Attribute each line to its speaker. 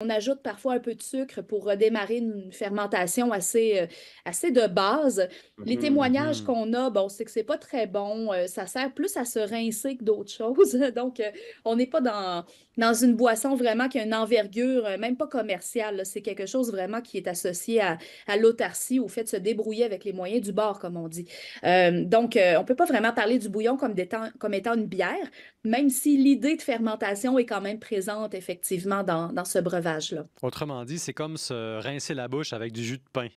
Speaker 1: On ajoute parfois un peu de sucre pour redémarrer une fermentation assez, euh, assez de base. Les mmh témoignages mmh qu'on a, bon, c'est que c'est pas très bon. Euh, ça sert plus à se rincer que d'autres choses. Donc, euh, on n'est pas dans, dans une boisson vraiment qui a une envergure, même pas commerciale. C'est quelque chose vraiment qui est associé à, l'autarcie, au fait de se débrouiller avec les moyens du bord, comme on dit. donc, on peut pas vraiment parler du bouillon comme, étant, comme étant une bière, même si l'idée de fermentation est quand même présente, effectivement, dans ce brevet
Speaker 2: Autrement dit, c'est comme se rincer la bouche avec du jus de pain.